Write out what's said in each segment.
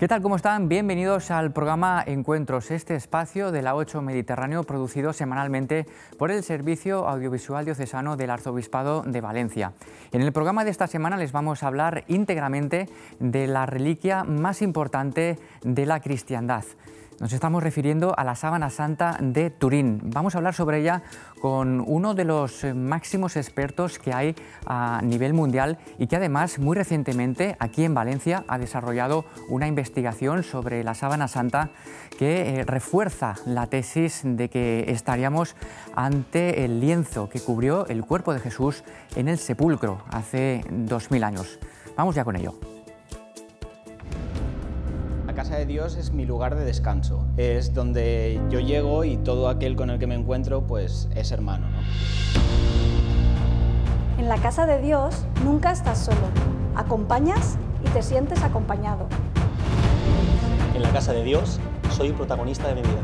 ¿Qué tal? ¿Cómo están? Bienvenidos al programa Encuentros, este espacio de la 8 Mediterráneo producido semanalmente por el Servicio Audiovisual Diocesano del Arzobispado de Valencia. En el programa de esta semana les vamos a hablar íntegramente de la reliquia más importante de la cristiandad. Nos estamos refiriendo a la sábana santa de Turín. Vamos a hablar sobre ella con uno de los eh, máximos expertos que hay a nivel mundial y que además muy recientemente aquí en Valencia ha desarrollado una investigación sobre la sábana santa que eh, refuerza la tesis de que estaríamos ante el lienzo que cubrió el cuerpo de Jesús en el sepulcro hace 2000 años. Vamos ya con ello. La casa de Dios es mi lugar de descanso. Es donde yo llego y todo aquel con el que me encuentro pues es hermano. En la casa de Dios nunca estás solo. Acompañas y te sientes acompañado. En la casa de Dios soy protagonista de mi vida.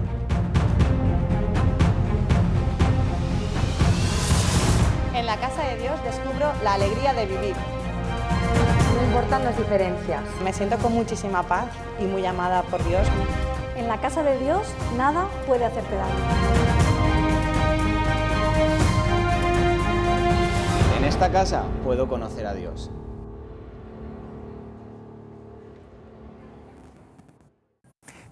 En la casa de Dios descubro la alegría de vivir no importan las diferencias. Me siento con muchísima paz y muy amada por Dios. En la casa de Dios nada puede hacerte daño. En esta casa puedo conocer a Dios.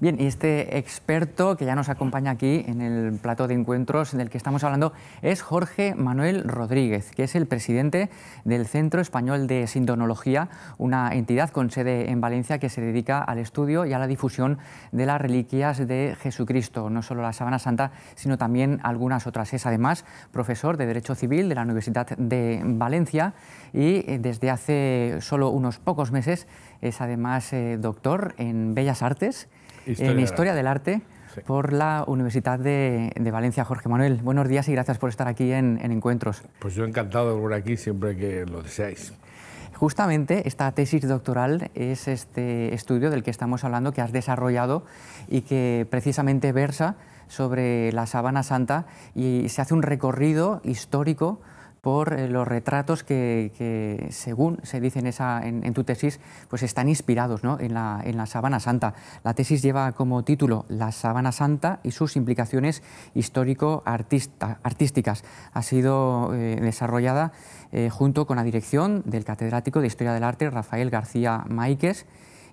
Bien, y este experto que ya nos acompaña aquí en el plato de encuentros del que estamos hablando es Jorge Manuel Rodríguez, que es el presidente del Centro Español de Sindonología, una entidad con sede en Valencia que se dedica al estudio y a la difusión de las reliquias de Jesucristo, no solo la Sábana Santa, sino también algunas otras. Es además profesor de Derecho Civil de la Universidad de Valencia y eh, desde hace solo unos pocos meses es además eh, doctor en Bellas Artes en Historia del Arte, por la Universidad de, Valencia. Jorge Manuel, buenos días y gracias por estar aquí en, Encuentros. Pues yo encantado de volver aquí siempre que lo deseáis. Justamente esta tesis doctoral es este estudio del que estamos hablando que has desarrollado y que precisamente versa sobre la Sabana Santa y se hace un recorrido histórico por eh, los retratos que, según se dice en, tu tesis, pues están inspirados en, la, en, la, Sabana Santa. La tesis lleva como título La Sabana Santa y sus implicaciones histórico-artísticas. Ha sido eh, desarrollada eh, junto con la dirección del catedrático de Historia del Arte, Rafael García Maíquez,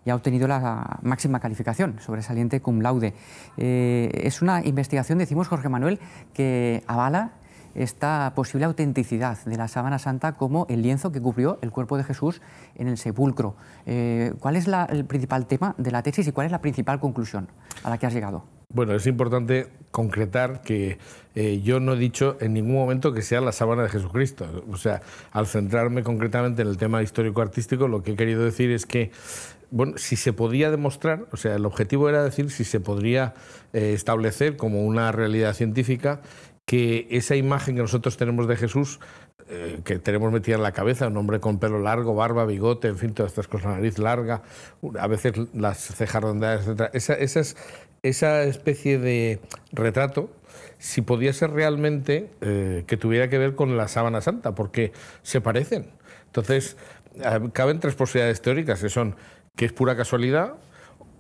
y ha obtenido la máxima calificación, sobresaliente cum laude. es una investigación, decimos Jorge Manuel, que avala esta posible autenticidad de la sábana santa como el lienzo que cubrió el cuerpo de Jesús en el sepulcro. Eh, ¿Cuál es el principal tema de la tesis y cuál es la principal conclusión a la que has llegado? Bueno, es importante concretar que eh, yo no he dicho en ningún momento que sea la sábana de Jesucristo. O sea, al centrarme concretamente en el tema histórico-artístico, lo que he querido decir es que bueno, si se podía demostrar, o sea, el objetivo era decir si se podría eh, establecer como una realidad científica que esa imagen que nosotros tenemos de Jesús, eh, que tenemos metida en la cabeza, un hombre con pelo largo, barba, bigote, en fin, todas estas cosas, nariz larga, a veces las cejas rondadas, etc. Esa, especie de retrato, si podía ser realmente eh, que tuviera que ver con la sábana santa, porque se parecen. Entonces, eh, caben tres posibilidades teóricas, que son que es pura casualidad,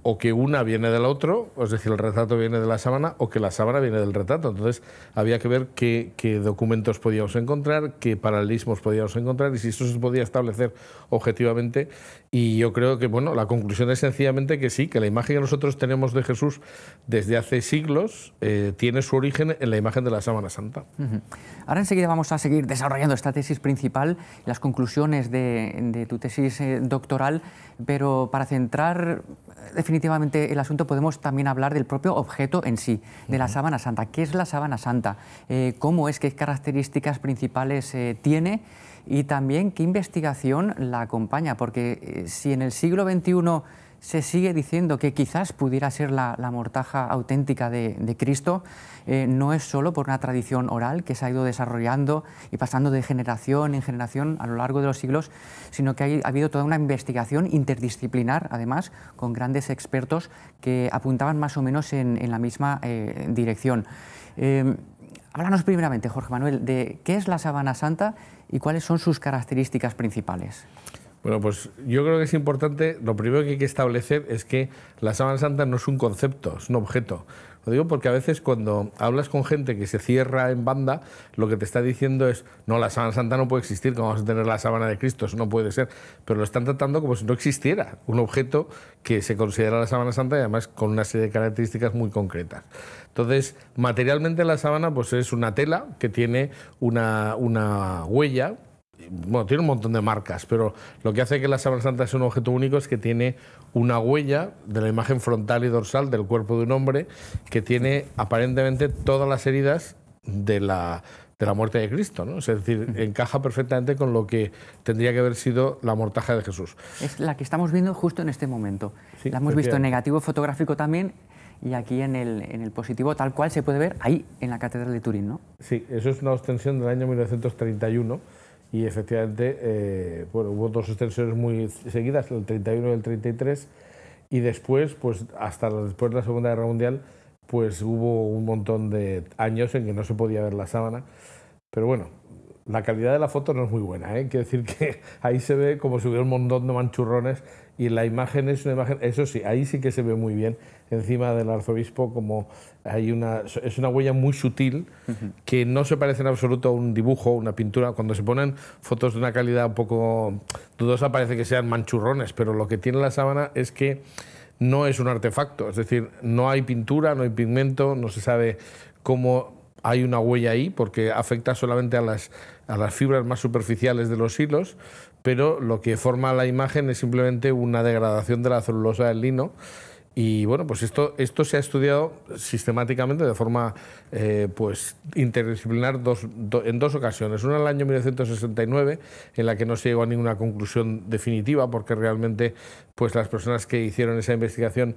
o que una viene del otro, es decir, el retrato viene de la sábana o que la sábana viene del retrato. Entonces había que ver qué, documentos podíamos encontrar, qué paralelismos podíamos encontrar y si esto se podía establecer objetivamente y yo creo que, bueno, la conclusión es sencillamente que sí, que la imagen que nosotros tenemos de Jesús desde hace siglos eh, tiene su origen en la imagen de la Sábana Santa. Ahora enseguida vamos a seguir desarrollando esta tesis principal, las conclusiones de, tu tesis eh, doctoral, pero para centrar eh, definitivamente el asunto podemos también hablar del propio objeto en sí, de la Sábana Santa. ¿Qué es la Sábana Santa? ¿Cómo es? ¿Qué características principales tiene? y también qué investigación la acompaña, porque eh, si en el siglo XXI se sigue diciendo que quizás pudiera ser la, mortaja auténtica de, Cristo, eh, no es solo por una tradición oral que se ha ido desarrollando y pasando de generación en generación a lo largo de los siglos, sino que ha habido toda una investigación interdisciplinar, además, con grandes expertos que apuntaban más o menos en, la misma eh, dirección. Em, Háblanos primeramente, Jorge Manuel, de qué es la Sabana Santa y cuáles son sus características principales. Bueno, pues yo creo que es importante, lo primero que hay que establecer es que la sabana Santa no es un concepto, es un objeto. Lo digo porque a veces cuando hablas con gente que se cierra en banda, lo que te está diciendo es, no, la sábana santa no puede existir, como vamos a tener la sábana de Cristo? Eso no puede ser. Pero lo están tratando como si no existiera un objeto que se considera la sábana santa y además con una serie de características muy concretas. Entonces, materialmente la sábana pues, es una tela que tiene una, una huella bueno, tiene un montón de marcas, pero lo que hace que la Sábana Santa sea un objeto único es que tiene una huella de la imagen frontal y dorsal del cuerpo de un hombre que tiene aparentemente todas las heridas de la, de la muerte de Cristo, ¿no? Es decir, encaja perfectamente con lo que tendría que haber sido la mortaja de Jesús. Es la que estamos viendo justo en este momento. la hemos visto en negativo fotográfico también y aquí en el, en el positivo, tal cual se puede ver ahí en la Catedral de Turín, ¿no? Sí, eso es una ostensión del año 1931 y efectivamente eh, bueno, hubo dos extensiones muy seguidas, el 31 y el 33, y después, pues hasta después de la Segunda Guerra Mundial, pues hubo un montón de años en que no se podía ver la sábana, pero bueno, la calidad de la foto no es muy buena, ¿eh? Quiere decir que ahí se ve como si hubiera un montón de manchurrones y la imagen es una imagen, eso sí, ahí sí que se ve muy bien encima del arzobispo como hay una, es una huella muy sutil que no se parece en absoluto a un dibujo, una pintura. Cuando se ponen fotos de una calidad un poco dudosa parece que sean manchurrones, pero lo que tiene la sábana es que no es un artefacto, es decir, no hay pintura, no hay pigmento, no se sabe cómo hay una huella ahí porque afecta solamente a las, a las fibras más superficiales de los hilos, pero lo que forma la imagen es simplemente una degradación de la celulosa del lino y bueno, pues esto, esto se ha estudiado sistemáticamente de forma eh, pues, interdisciplinar dos, en dos ocasiones. Una en el año 1969, en la que no se llegó a ninguna conclusión definitiva, porque realmente pues, las personas que hicieron esa investigación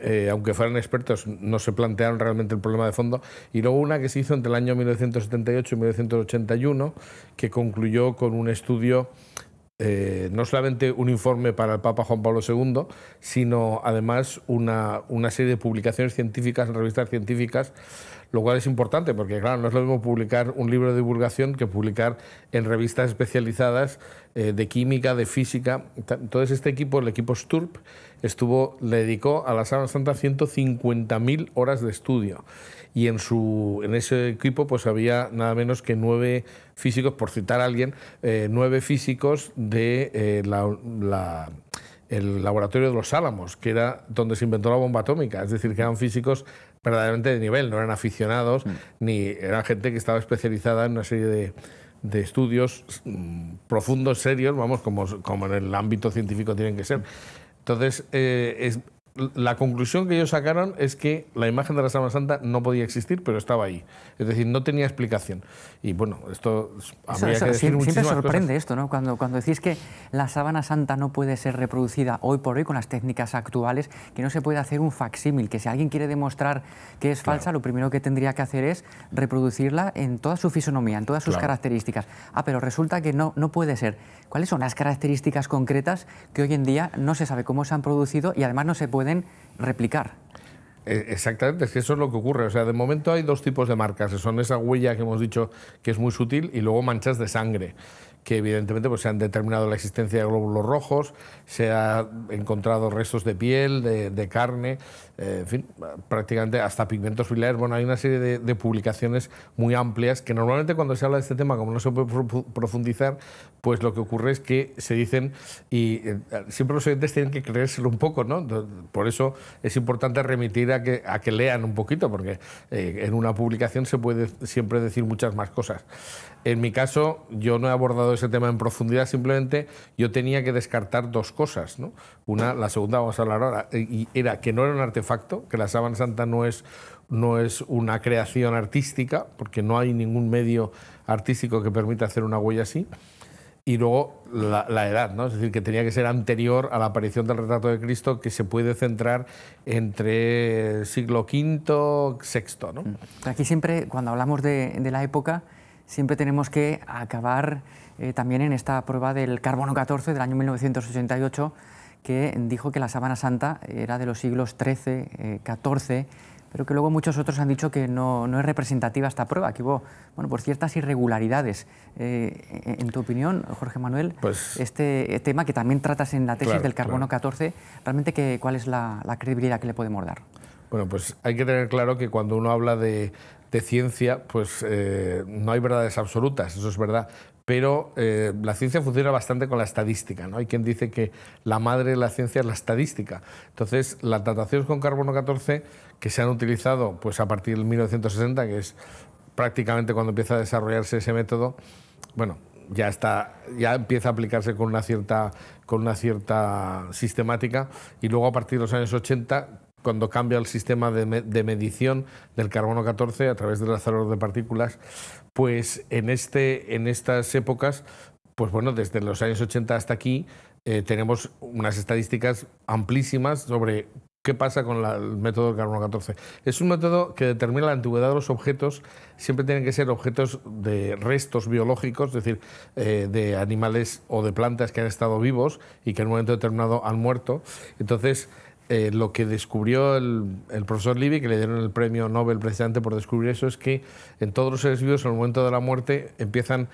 eh, aunque fueran expertos, no se plantearon realmente el problema de fondo. Y luego una que se hizo entre el año 1978 y 1981, que concluyó con un estudio eh, no solamente un informe para el Papa Juan Pablo II, sino además una, serie de publicaciones científicas en revistas científicas, lo cual es importante porque, claro, no es lo mismo publicar un libro de divulgación que publicar en revistas especializadas eh, de química, de física. Entonces, este equipo, el equipo STURP, estuvo, le dedicó a la Sala Santa 150.000 horas de estudio y en, su, en ese equipo pues había nada menos que nueve físicos, por citar a alguien, eh, nueve físicos de eh, el laboratorio de los Álamos, que era donde se inventó la bomba atómica. Es decir, que eran físicos verdaderamente de nivel, no eran aficionados, mm. ni eran gente que estaba especializada en una serie de, estudios mm, profundos, serios, vamos, como, como en el ámbito científico tienen que ser. Entonces, eh, es, la conclusión que ellos sacaron es que la imagen de la Sábana Santa no podía existir, pero estaba ahí. Es decir, no tenía explicación. Y bueno, esto habría decir Siempre, sorprende esto, ¿no? Cuando, cuando decís que la Sábana Santa no puede ser reproducida hoy por hoy con las técnicas actuales, que no se puede hacer un facsímil, que si alguien quiere demostrar que es falsa, lo primero que tendría que hacer es reproducirla en toda su fisonomía, en todas sus características. Ah, pero resulta que no, no puede ser. ¿Cuáles son las características concretas que hoy en día no se sabe cómo se han producido y además no se puede pueden replicar. Eh, exactamente, es que eso es lo que ocurre. O sea, de momento hay dos tipos de marcas. Son esa huella que hemos dicho que es muy sutil y luego manchas de sangre, que evidentemente pues, se han determinado la existencia de glóbulos rojos, se han encontrado restos de piel, de, de carne, eh, en fin, prácticamente hasta pigmentos biliares. Bueno, hay una serie de, publicaciones muy amplias que normalmente cuando se habla de este tema, como no se puede profundizar, pues lo que ocurre es que se dicen y eh, siempre los oyentes tienen que creérselo un poco, ¿no? Por eso es importante remitir a que, lean un poquito, porque eh, en una publicación se puede siempre decir muchas más cosas. En mi caso, yo no he abordado ese tema en profundidad, simplemente yo tenía que descartar dos cosas, ¿no? Una, la segunda vamos a hablar ahora, y era que no era un artefacto que la sábana santa no es, no es una creación artística, porque no hay ningún medio artístico que permita hacer una huella así. Y luego la, edad, ¿no? es decir, que tenía que ser anterior a la aparición del retrato de Cristo, que se puede centrar entre siglo V, VI. ¿no? Mm. Aquí siempre, cuando hablamos de, la época, siempre tenemos que acabar eh, también en esta prueba del carbono 14 del año 1988 que dijo que la Sábana Santa era de los siglos XIII, XIV, eh, pero que luego muchos otros han dicho que no, es representativa esta prueba, que hubo bueno, por ciertas irregularidades. Eh, en tu opinión, Jorge Manuel, pues este tema que también tratas en la tesis del carbono XIV, 14, ¿realmente cuál es la, credibilidad que le podemos dar? Bueno, pues hay que tener claro que cuando uno habla de, ciencia, pues eh, no hay verdades absolutas, eso es verdad, pero eh, la ciencia funciona bastante con la estadística. ¿no? Hay quien dice que la madre de la ciencia es la estadística. Entonces, las dataciones con carbono 14 que se han utilizado pues, a partir del 1960, que es prácticamente cuando empieza a desarrollarse ese método, bueno, ya está, ya empieza a aplicarse con una cierta, con una cierta sistemática y luego a partir de los años 80 cuando cambia el sistema de, medición del carbono 14 a través del azaror de partículas, pues en, este, en estas épocas, pues bueno, desde los años 80 hasta aquí, eh, tenemos unas estadísticas amplísimas sobre ¿Qué pasa con el método del carbono 14? Es un método que determina la antigüedad de los objetos. Siempre tienen que ser objetos de restos biológicos, es decir, eh, de animales o de plantas que han estado vivos y que en un momento determinado han muerto. Entonces, eh, lo que descubrió el, profesor Libby, que le dieron el premio Nobel precisamente por descubrir eso, es que en todos los seres vivos, en el momento de la muerte, empiezan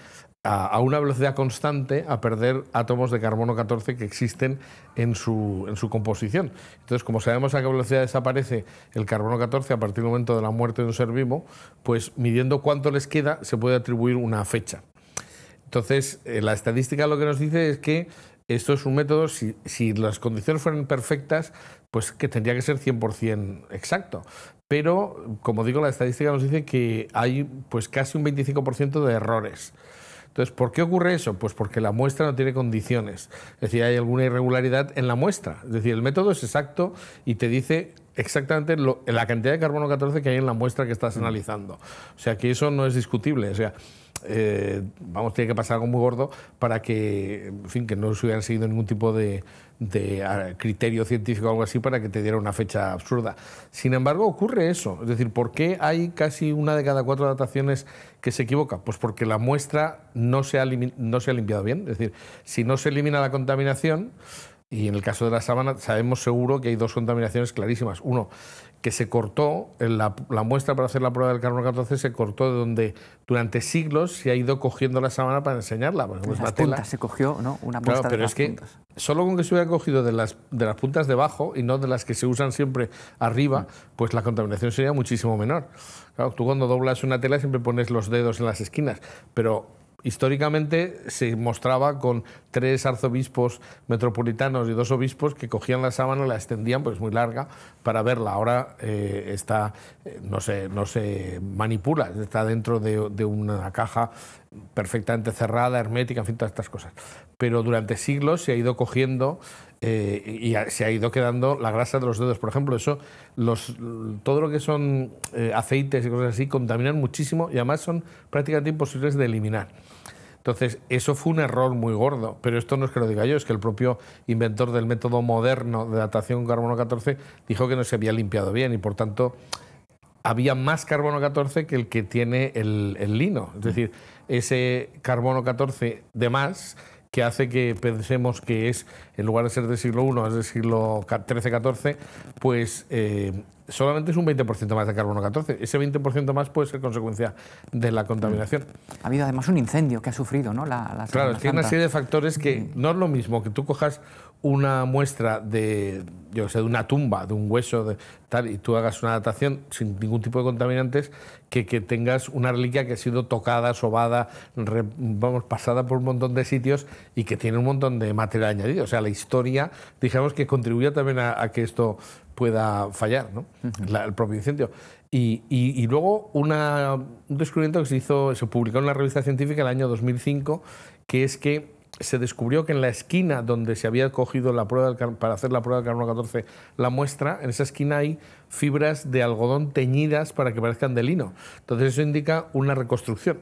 a, una velocidad constante a perder átomos de carbono 14 que existen en su, en su, composición. Entonces, como sabemos a qué velocidad desaparece el carbono 14 a partir del momento de la muerte de un ser vivo, pues midiendo cuánto les queda se puede atribuir una fecha. Entonces, eh, la estadística lo que nos dice es que esto es un método, si, las condiciones fueran perfectas, pues que tendría que ser 100% exacto. Pero, como digo, la estadística nos dice que hay pues casi un 25% de errores. Entonces, ¿por qué ocurre eso? Pues porque la muestra no tiene condiciones. Es decir, hay alguna irregularidad en la muestra. Es decir, el método es exacto y te dice exactamente la cantidad de carbono 14 que hay en la muestra que estás mm. analizando. O sea, que eso no es discutible. O sea, eh, vamos, tiene que pasar algo muy gordo para que, en fin, que no se hubieran seguido ningún tipo de, ah, criterio científico o algo así para que te diera una fecha absurda. Sin embargo, ocurre eso. Es decir, ¿por qué hay casi una de cada cuatro dataciones que se equivoca? Pues porque la muestra no se ha, no se ha limpiado bien. Es decir, si no se elimina la contaminación, y en el caso de la sábana sabemos seguro que hay dos contaminaciones clarísimas. Uno, que se cortó, la, muestra para hacer la prueba del carbono 14 se cortó de donde durante siglos se ha ido cogiendo la sábana para enseñarla. Pues, pues, puntas, se cogió una muestra claro, pero es que solo con que se hubiera cogido de las, de las puntas debajo y no de las que se usan siempre arriba, mm. pues la contaminación sería muchísimo menor. Claro, tú cuando doblas una tela siempre pones los dedos en las esquinas, pero históricamente se mostraba con tres arzobispos metropolitanos y dos obispos que cogían la sábana y la extendían, es pues, muy larga, para verla. Ahora eh, está, eh, no, se, no manipula, está dentro de, una caja perfectamente cerrada, hermética, en fin, todas estas cosas. Pero durante siglos se ha ido cogiendo eh, y se ha ido quedando la grasa de los dedos. Por ejemplo, eso, todo lo que son aceites y cosas así contaminan muchísimo y además son prácticamente imposibles de eliminar. Entonces, eso fue un error muy gordo, pero esto no es que lo diga yo, es que el propio inventor del método moderno de datación carbono 14 dijo que no se había limpiado bien y por tanto había más carbono 14 que el que tiene el, lino. Es decir, ese carbono 14 de más que hace que pensemos que es, en lugar de ser del siglo I, es del siglo XIII-XIV, pues eh, solamente es un 20% más de carbono 14. Ese 20% más puede ser consecuencia de la contaminación. Ha habido además un incendio que ha sufrido, ¿no? La, la claro, es que una serie de factores que no es lo mismo que tú cojas una muestra de, yo sé, de una tumba, de un hueso, de tal, y tú hagas una datación sin ningún tipo de contaminantes, que, que tengas una reliquia que ha sido tocada, sobada, vamos, pasada por un montón de sitios y que tiene un montón de material añadido. O sea, la historia, digamos que contribuye también a que esto pueda fallar, ¿no? el propio incendio. Y, luego un descubrimiento que se hizo, se publicó en la revista científica el año 2005, que es que se descubrió que en la esquina donde se había cogido la prueba para hacer la prueba del carbono 14 la muestra, en esa esquina hay fibras de algodón teñidas para que parezcan de lino. Entonces eso indica una reconstrucción.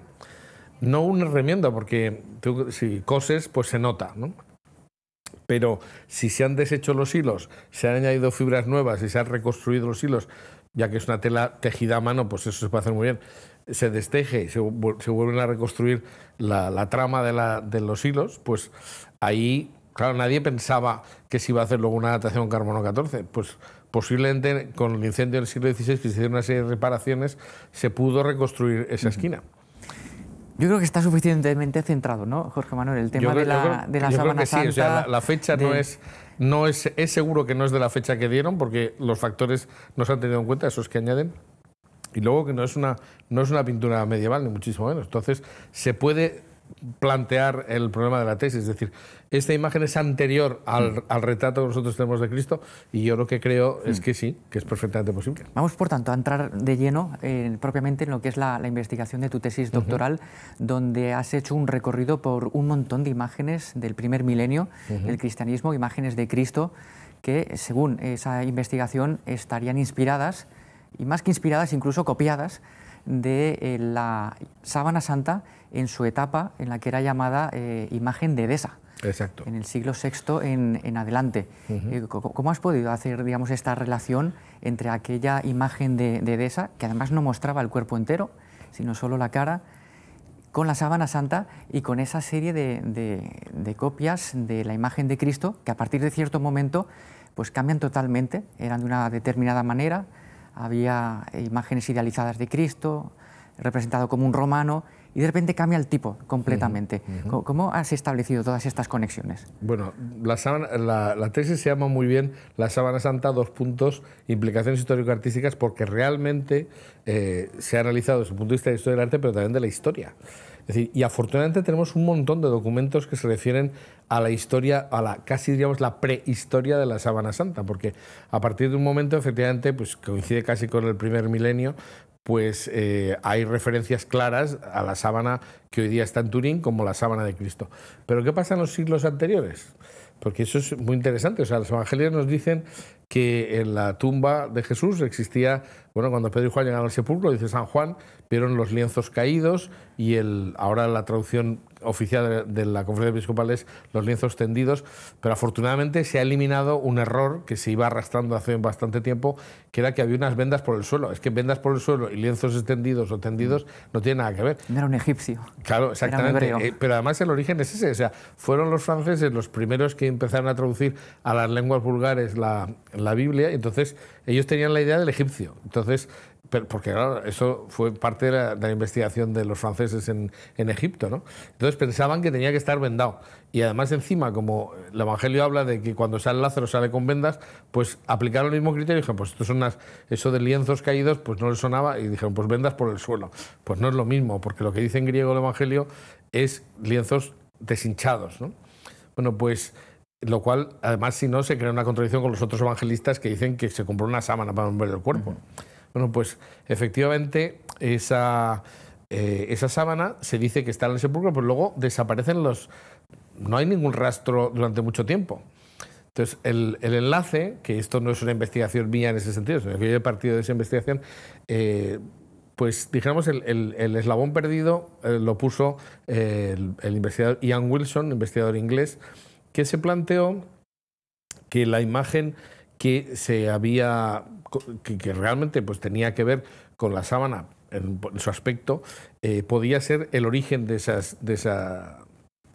No una remienda, porque si coses, pues se nota. ¿no? Pero si se han deshecho los hilos, se han añadido fibras nuevas y se han reconstruido los hilos, ya que es una tela tejida a mano, pues eso se puede hacer muy bien. Se desteje y se, se vuelven a reconstruir la, trama de, los hilos, pues ahí, claro, nadie pensaba que se iba a hacer luego una datación carbono 14. Pues posiblemente con el incendio del siglo XVI, que se hicieron una serie de reparaciones, se pudo reconstruir esa esquina. Yo creo que está suficientemente centrado, ¿no, Jorge Manuel? El tema de, la, Semana de la creo que Sí, o sea, la, fecha no es. No es, es seguro que no es de la fecha que dieron, porque los factores no se han tenido en cuenta, esos que añaden. Y luego que no es una, no es una pintura medieval, ni muchísimo menos. Entonces, se puede plantear el problema de la tesis, es decir, esta imagen es anterior mm. al, retrato que nosotros tenemos de Cristo y yo lo que creo es mm. que sí, que es perfectamente posible. Vamos, por tanto, a entrar de lleno eh, propiamente en lo que es la, investigación de tu tesis doctoral, donde has hecho un recorrido por un montón de imágenes del primer milenio, el cristianismo, imágenes de Cristo, que según esa investigación estarían inspiradas, y más que inspiradas, incluso copiadas, de eh, la sábana santa en su etapa en la que era llamada eh, imagen de Edesa. Exacto. en el siglo VI en, adelante. Eh, ¿Cómo has podido hacer digamos, esta relación entre aquella imagen de, de Edesa, que además no mostraba el cuerpo entero, sino solo la cara, con la sábana santa y con esa serie de, de, copias de la imagen de Cristo que a partir de cierto momento pues cambian totalmente, eran de una determinada manera, había imágenes idealizadas de Cristo, representado como un romano y de repente cambia el tipo completamente. ¿Cómo, has establecido todas estas conexiones? Bueno, la, tesis se llama muy bien La Sábana Santa, dos puntos, implicaciones histórico-artísticas, porque realmente eh, se ha analizado desde el punto de vista de la historia del arte, pero también de la historia. Es decir, y afortunadamente tenemos un montón de documentos que se refieren a la historia, a la casi diríamos la prehistoria de la Sábana Santa, porque a partir de un momento, efectivamente, pues coincide casi con el primer milenio, pues eh, hay referencias claras a la sábana que hoy día está en Turín como la sábana de Cristo. Pero ¿qué pasa en los siglos anteriores? Porque eso es muy interesante. O sea, los evangelios nos dicen que en la tumba de Jesús existía, bueno, cuando Pedro y Juan llegaron al sepulcro, dice San Juan, vieron los lienzos caídos y el, ahora la traducción oficial de la conferencia episcopal es los lienzos tendidos, pero afortunadamente se ha eliminado un error que se iba arrastrando hace bastante tiempo, que era que había unas vendas por el suelo. Es que vendas por el suelo y lienzos extendidos o tendidos mm. no tiene nada que ver. No era un egipcio. Claro, exactamente. Eh, pero además el origen es ese, o sea, fueron los franceses los primeros que empezaron a traducir a las lenguas vulgares la, la Biblia, entonces ellos tenían la idea del egipcio. Entonces, porque eso fue parte de la, investigación de los franceses en, Egipto, ¿no? Entonces pensaban que tenía que estar vendado. Y además encima, como el Evangelio habla de que cuando sale Lázaro sale con vendas, pues aplicaron el mismo criterio y dijeron, pues esto son eso de lienzos caídos, pues no le sonaba y dijeron, pues vendas por el suelo. Pues no es lo mismo, porque lo que dice en griego el Evangelio es lienzos deshinchados, ¿no? Bueno, pues lo cual, además, si no, se crea una contradicción con los otros evangelistas que dicen que se compró una sábana para envolver el cuerpo. Bueno, pues efectivamente esa, eh, esa sábana se dice que está en el sepulcro, pero luego desaparecen los... No hay ningún rastro durante mucho tiempo. Entonces, el, enlace, que esto no es una investigación mía en ese sentido, sino que yo he partido de esa investigación, eh, pues dijéramos, el, eslabón perdido eh, lo puso el, investigador Ian Wilson, investigador inglés, que se planteó que la imagen que se había que, realmente pues tenía que ver con la sábana en, su aspecto eh, podía ser el origen de esas de esa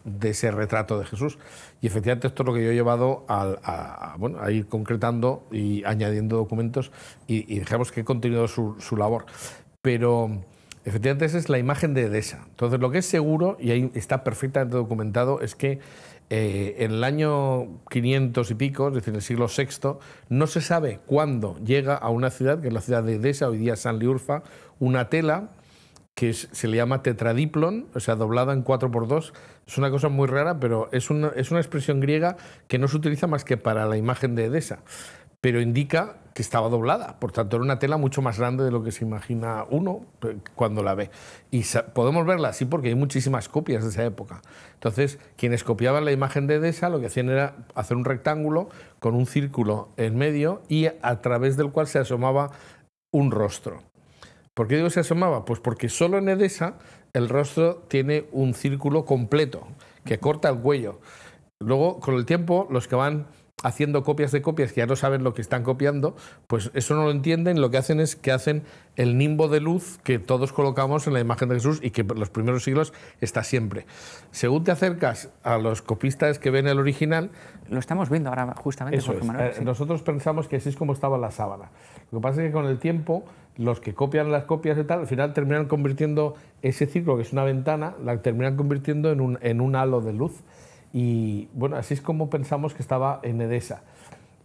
de ese retrato de Jesús. Y efectivamente esto es lo que yo he llevado a, ir concretando y añadiendo documentos y, dejamos que he continuado su, su, labor. Pero efectivamente esa es la imagen de Edesa. Entonces lo que es seguro, y ahí está perfectamente documentado, es que eh, en el año 500 y pico, es decir, en el siglo VI, no se sabe cuándo llega a una ciudad, que es la ciudad de Edesa, hoy día San Liurfa, una tela que se le llama tetradiplon, o sea, doblada en 4x2. Es una cosa muy rara, pero es una, es una expresión griega que no se utiliza más que para la imagen de Edesa pero indica que estaba doblada. Por tanto, era una tela mucho más grande de lo que se imagina uno eh, cuando la ve. Y podemos verla así porque hay muchísimas copias de esa época. Entonces, quienes copiaban la imagen de Edesa lo que hacían era hacer un rectángulo con un círculo en medio y a través del cual se asomaba un rostro. ¿Por qué digo se asomaba? Pues porque solo en Edesa el rostro tiene un círculo completo que corta el cuello. Luego, con el tiempo, los que van haciendo copias de copias que ya no saben lo que están copiando, pues eso no lo entienden, lo que hacen es que hacen el nimbo de luz que todos colocamos en la imagen de Jesús y que por los primeros siglos está siempre. Según te acercas a los copistas que ven el original... Lo estamos viendo ahora justamente. Eh, nosotros pensamos que así es como estaba la sábana. Lo que pasa es que con el tiempo los que copian las copias y tal, al final terminan convirtiendo ese ciclo, que es una ventana, la terminan convirtiendo en un, en un halo de luz. Y bueno, así es como pensamos que estaba en Edesa.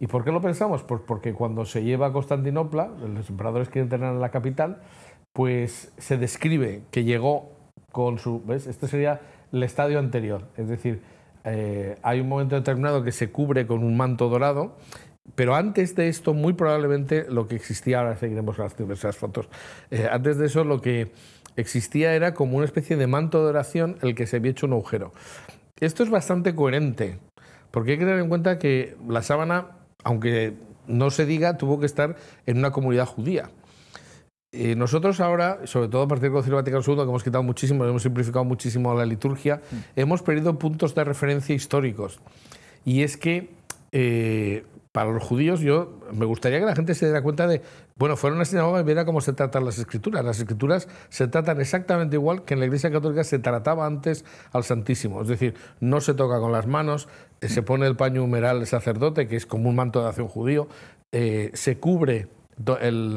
¿Y por qué lo pensamos? Pues porque cuando se lleva a Constantinopla, los emperadores quieren tener en la capital, pues se describe que llegó con su... ¿Ves? Este sería el estadio anterior. Es decir, eh, hay un momento determinado que se cubre con un manto dorado, pero antes de esto, muy probablemente lo que existía, ahora seguiremos las diversas fotos, eh, antes de eso lo que existía era como una especie de manto de oración el que se había hecho un agujero esto es bastante coherente, porque hay que tener en cuenta que la sábana, aunque no se diga, tuvo que estar en una comunidad judía. Eh, nosotros ahora, sobre todo a partir del Concilio Vaticano II, que hemos quitado muchísimo, hemos simplificado muchísimo la liturgia, mm. hemos perdido puntos de referencia históricos. Y es que eh, para los judíos, yo me gustaría que la gente se diera cuenta de, bueno, fueron una sinagoga y viera cómo se tratan las escrituras. Las escrituras se tratan exactamente igual que en la Iglesia Católica se trataba antes al Santísimo. Es decir, no se toca con las manos, eh, se pone el paño humeral del sacerdote, que es como un manto de oración judío, eh, se cubre el,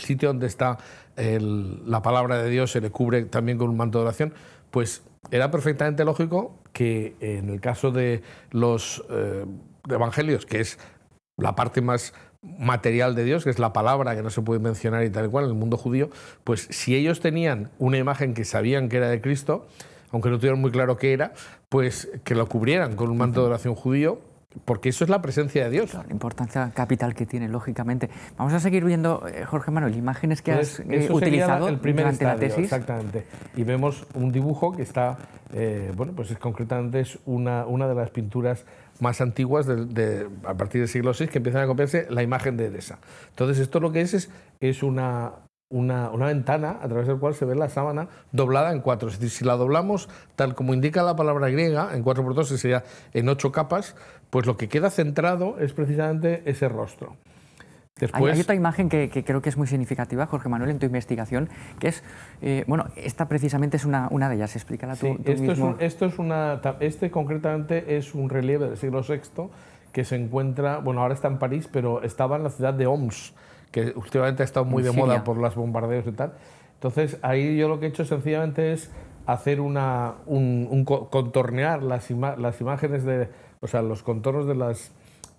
sitio donde está la palabra de Dios, se le cubre también con un manto de oración. Pues era perfectamente lógico que en el caso de los... Eh, evangelios, que es la parte más material de Dios, que es la palabra que no se puede mencionar y tal y cual en el mundo judío, pues si ellos tenían una imagen que sabían que era de Cristo, aunque no tuvieran muy claro qué era, pues que lo cubrieran con un manto de oración judío, porque eso es la presencia de Dios. la importancia capital que tiene, lógicamente. Vamos a seguir viendo, eh, Jorge Manuel, imágenes que pues has eh, utilizado el primer durante la tesis. Exactamente. Y vemos un dibujo que está, eh, bueno, pues es concretamente es una, una de las pinturas más antiguas de, a partir del siglo VI que empiezan a copiarse la imagen de Edesa. Entonces esto lo que es es, una, una, ventana a través del cual se ve la sábana doblada en cuatro. Es decir, si la doblamos tal como indica la palabra griega, en cuatro por dos, que sería en ocho capas, pues lo que queda centrado es precisamente ese rostro. Hay, otra imagen que, creo que es muy significativa, Jorge Manuel, en tu investigación, que es, eh, bueno, esta precisamente es una, una de ellas, explícala tú, Es esto es una, este concretamente es un relieve del siglo VI que se encuentra, bueno, ahora está en París, pero estaba en la ciudad de Oms, que últimamente ha estado muy de moda por los bombardeos y tal. Entonces, ahí yo lo que he hecho sencillamente es hacer una, un, contornear las, las imágenes de, o sea, los contornos de las,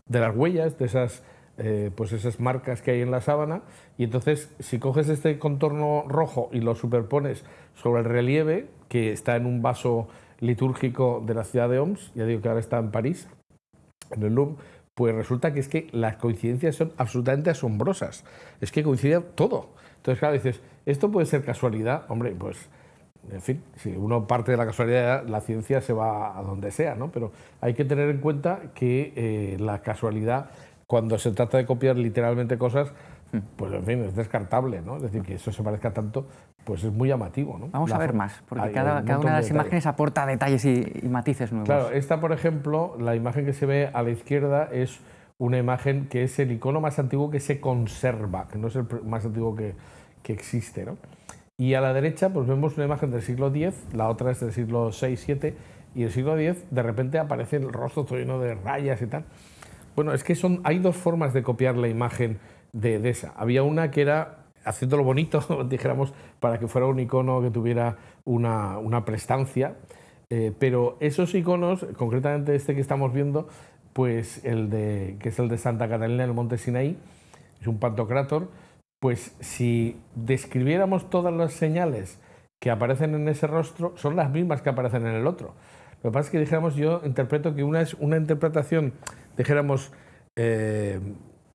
de las huellas, de esas eh, pues esas marcas que hay en la sábana. Y entonces, si coges este contorno rojo y lo superpones sobre el relieve, que está en un vaso litúrgico de la ciudad de Oms, ya digo que ahora está en París, en el Louvre, pues resulta que es que las coincidencias son absolutamente asombrosas. Es que coincide todo. Entonces, claro, dices, ¿esto puede ser casualidad? Hombre, pues, en fin, si uno parte de la casualidad, la ciencia se va a donde sea, ¿no? Pero hay que tener en cuenta que eh, la casualidad cuando se trata de copiar literalmente cosas, pues en fin, es descartable, ¿no? Es decir, que eso se parezca tanto, pues es muy llamativo, ¿no? Vamos a ver más, porque cada, una de las imágenes aporta detalles y, matices nuevos. Claro, esta, por ejemplo, la imagen que se ve a la izquierda es una imagen que es el icono más antiguo que se conserva, que no es el más antiguo que, que existe, ¿no? Y a la derecha, pues vemos una imagen del siglo X, la otra es del siglo VI, VII, y el siglo X, de repente aparece el rostro todo lleno de rayas y tal. Bueno, es que son, hay dos formas de copiar la imagen de, Edesa. esa. Había una que era haciéndolo bonito, dijéramos, para que fuera un icono que tuviera una, prestancia. Eh, pero esos iconos, concretamente este que estamos viendo, pues el de, que es el de Santa Catalina del Monte Sinaí, es un pantocrátor, pues si describiéramos todas las señales que aparecen en ese rostro, son las mismas que aparecen en el otro. Lo que pasa es que, dijéramos, yo interpreto que una es una interpretación, dijéramos, eh,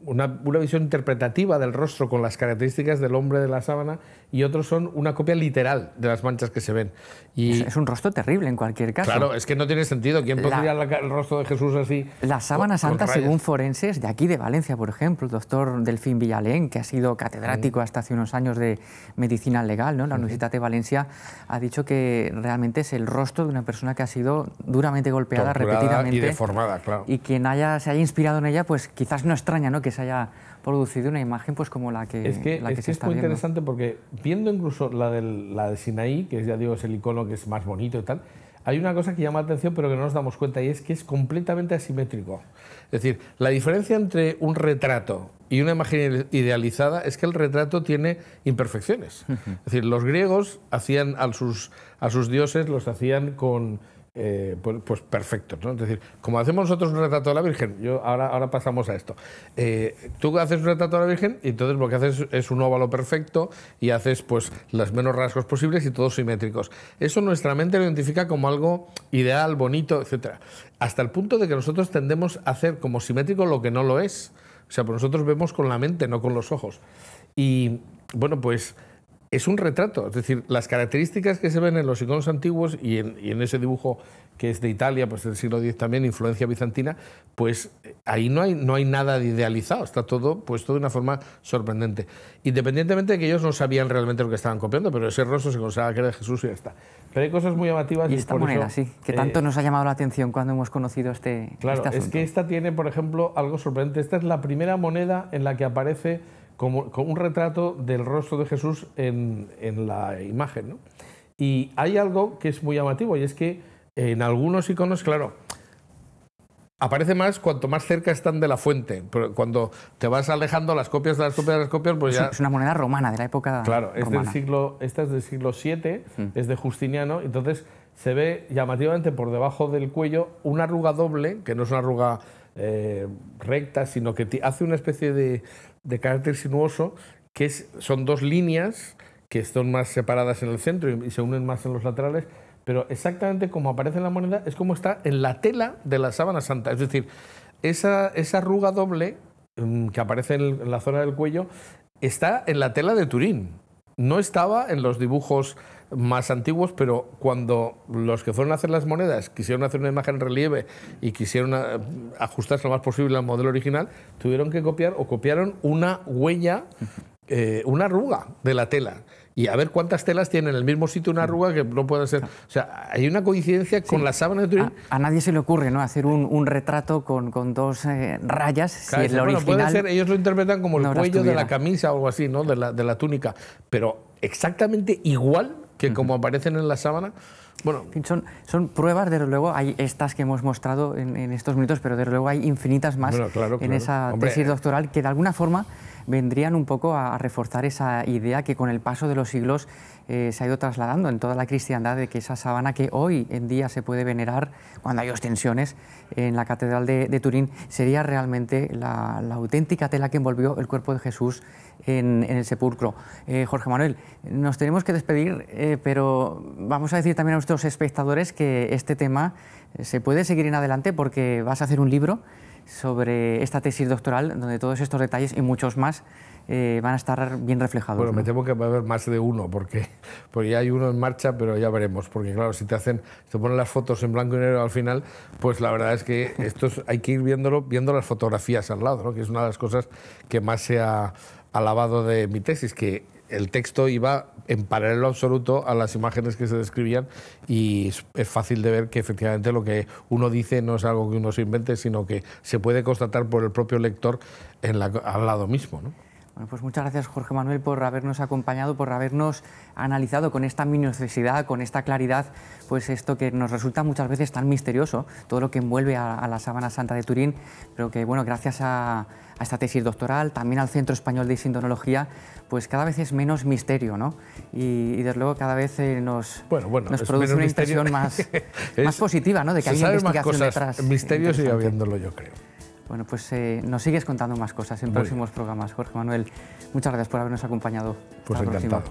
una, una, visión interpretativa del rostro con las características del hombre de la sábana y otros son una copia literal de las manchas que se ven. Y es, un rostro terrible en cualquier caso. Claro, es que no tiene sentido. ¿Quién podría el rostro de Jesús así? La sábana santa, según forenses, de aquí de Valencia, por ejemplo, el doctor Delfín Villalén, que ha sido catedrático mm. hasta hace unos años de medicina legal ¿no? la Universitat de Valencia, ha dicho que realmente es el rostro de una persona que ha sido duramente golpeada repetidamente. Y deformada, claro. Y quien haya, se haya inspirado en ella, pues quizás no extraña ¿no? que se haya producido una imagen pues como la que, es que, es muy interesante porque viendo incluso la, del, la de Sinaí, que ya digo es el icono que es más bonito y tal, hay una cosa que llama la atención pero que no nos damos cuenta y es que es completamente asimétrico. Es decir, la diferencia entre un retrato y una imagen idealizada es que el retrato tiene imperfecciones. Es decir, los griegos hacían a sus, a sus dioses, los hacían con eh, pues, pues, perfecto, ¿no? Es decir, como hacemos nosotros un retrato de la Virgen, yo ahora, ahora pasamos a esto. Eh, tú haces un retrato de la Virgen y entonces lo que haces es un óvalo perfecto y haces pues los menos rasgos posibles y todos simétricos. Eso nuestra mente lo identifica como algo ideal, bonito, etcétera. Hasta el punto de que nosotros tendemos a hacer como simétrico lo que no lo es. O sea, pues nosotros vemos con la mente, no con los ojos. Y bueno, pues es un retrato. Es decir, las características que se ven en los iconos antiguos y en, ese dibujo que es de Italia, pues del siglo X también, influencia bizantina, pues eh, ahí no hay, nada de idealizado, está todo puesto de una forma sorprendente. Independientemente de que ellos no sabían realmente lo que estaban copiando, pero ese rostro se consagra que era de Jesús y ya está. Pero hay cosas muy llamativas. Y esta moneda, sí, que eh, tanto nos ha llamado la atención cuando hemos conocido este. este claro, es que esta tiene, por ejemplo, algo sorprendente. Esta es la primera moneda en la que aparece como, un retrato del rostro de Jesús en, la imagen. ¿no? Y hay algo que es muy llamativo y es que en algunos iconos, claro, aparece más cuanto más cerca están de la fuente. cuando te vas alejando las copias de las copias de las copias, pues Es una moneda romana de la época. Claro, es del siglo, esta es del siglo VII, es de Justiniano, entonces se ve llamativamente por debajo del cuello una arruga doble, que no es una arruga eh, recta, sino que hace una especie de, de carácter sinuoso, que son dos líneas que están más separadas en el centro y, se unen más en los laterales, pero exactamente como aparece en la moneda es como está en la tela de la sábana santa. Es decir, esa, esa arruga doble mm, que aparece en la zona del cuello está en la tela de Turín no estaba en los dibujos más antiguos, pero cuando los que fueron a hacer las monedas quisieron hacer una imagen en relieve y quisieron eh, ajustarse lo más posible al modelo original, tuvieron que copiar o copiaron una huella, eh, una arruga de la tela y a ver cuántas telas tiene en el mismo sitio una arruga que no puede ser. O sea, hay una coincidencia con la sábana de Turín. A, nadie se le ocurre ¿no? hacer un, retrato con, con dos eh, rayas. si puede ser, ellos lo interpretan como el cuello de la camisa o algo así, ¿no? de, la, de la túnica. Pero exactamente igual que como aparecen en la sábana. Bueno. Son, son pruebas, desde luego, hay estas que hemos mostrado en, estos minutos, pero desde luego hay infinitas más en esa tesis eh. doctoral que de alguna forma vendrían un poco a, reforzar esa idea que con el paso de los siglos eh, se ha ido trasladando en toda la cristiandad de que esa sabana que hoy en día se puede venerar cuando hay ostensiones en la Catedral de, Turín sería realmente la, auténtica tela que envolvió el cuerpo de Jesús en, el sepulcro. Eh, Jorge Manuel, nos tenemos que despedir, eh, pero vamos a decir también a nuestros espectadores que este tema se puede seguir en adelante porque vas a hacer un libro sobre esta tesis doctoral, donde todos estos detalles y muchos más eh, van a estar bien reflejados. Bueno, me temo que va a haber más de uno, porque, porque ya hay uno en marcha, pero ya veremos, porque claro, si te hacen, te ponen las fotos en blanco y negro al final, pues la verdad es que esto hay que ir viéndolo, viendo las fotografías al lado, ¿no? que es una de las cosas que más se ha alabado de mi tesis, que el texto iba en paralelo absoluto a las imágenes que se describían y es fácil de ver que efectivamente lo que uno dice no es algo que uno se invente, sino que se puede constatar por el propio lector al lado mismo. ¿no? Bueno, pues muchas gracias Jorge Manuel por habernos acompañado, por habernos analizado con esta minuciosidad, con esta claridad, pues esto que nos resulta muchas veces tan misterioso, todo lo que envuelve a, la Sábana Santa de Turín, pero que bueno, gracias a, esta tesis doctoral, también al Centro Español de Sintonología, pues cada vez es menos misterio, ¿no? Y, desde luego cada vez eh, nos, produce una impresión más, positiva, ¿no? De que hay detrás. Misterios sigue habiéndolo, yo creo. Bueno, pues eh, nos sigues contando más cosas en próximos programas, Jorge Manuel. Muchas gracias por habernos acompañado. Pues Hasta encantado.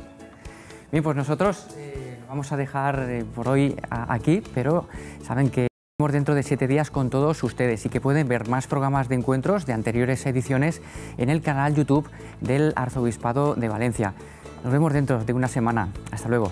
Bien, pues nosotros eh, vamos a dejar eh, por hoy aquí, pero saben que estamos dentro de siete días con todos ustedes y que pueden ver más programas de encuentros de anteriores ediciones en el canal YouTube del Arzobispado de Valencia. Nos vemos dentro de una semana. Hasta luego.